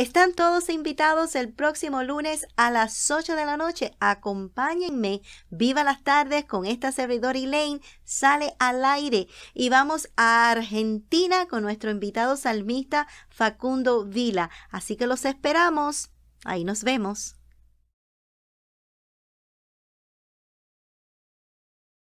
Están todos invitados el próximo lunes a las 8 de la noche. Acompáñenme. Viva las tardes con esta servidora Elaine. Sale al aire. Y vamos a Argentina con nuestro invitado salmista Facundo Vila. Así que los esperamos. Ahí nos vemos.